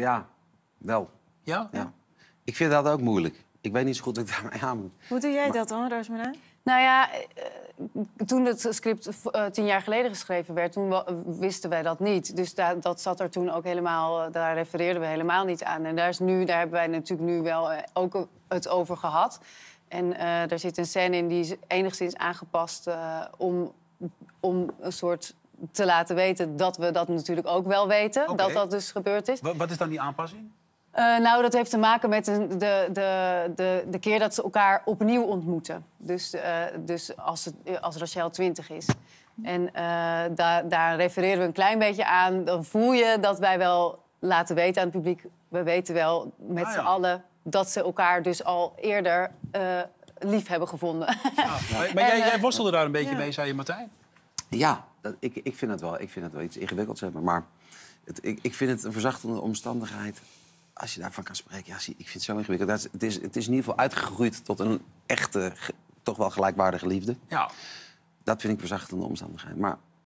Ja, wel. Ja? ja? Ik vind dat ook moeilijk. Ik weet niet zo goed wat ik daarmee aan moet. Hoe doe jij dat dan, Roosmena? Nou ja, eh, toen het script eh, tien jaar geleden geschreven werd, toen wisten wij dat niet. Dus dat zat er toen ook helemaal, eh, daar refereerden we helemaal niet aan. En daar, is nu, daar hebben wij natuurlijk nu wel ook het over gehad. En daar zit een scène in die is enigszins aangepast om, om een soort te laten weten dat we dat natuurlijk ook wel weten, dat dat dus gebeurd is. Wat, is dan die aanpassing? Eh, nou, dat heeft te maken met de, de, de, de keer dat ze elkaar opnieuw ontmoeten. Dus, eh, dus als, het, eh, als Rachel 20 is. En daar, daar refereren we een klein beetje aan. Dan voel je dat wij wel laten weten aan het publiek. We weten wel met ah, z'n allen dat ze elkaar dus al eerder lief hebben gevonden. Ja, maar, jij, jij worstelde daar een beetje mee, zei je Martijn? Ja, dat, ik, ik, vind het wel, ik vind het wel iets ingewikkelds hebben. Maar het, ik, ik vind het een verzachtende omstandigheid. Als je daarvan kan spreken, ja, zie, ik vind het zo ingewikkeld. Dat het, is, het is in ieder geval uitgegroeid tot een echte, toch wel gelijkwaardige liefde. Ja. Dat vind ik verzachtende omstandigheid. Maar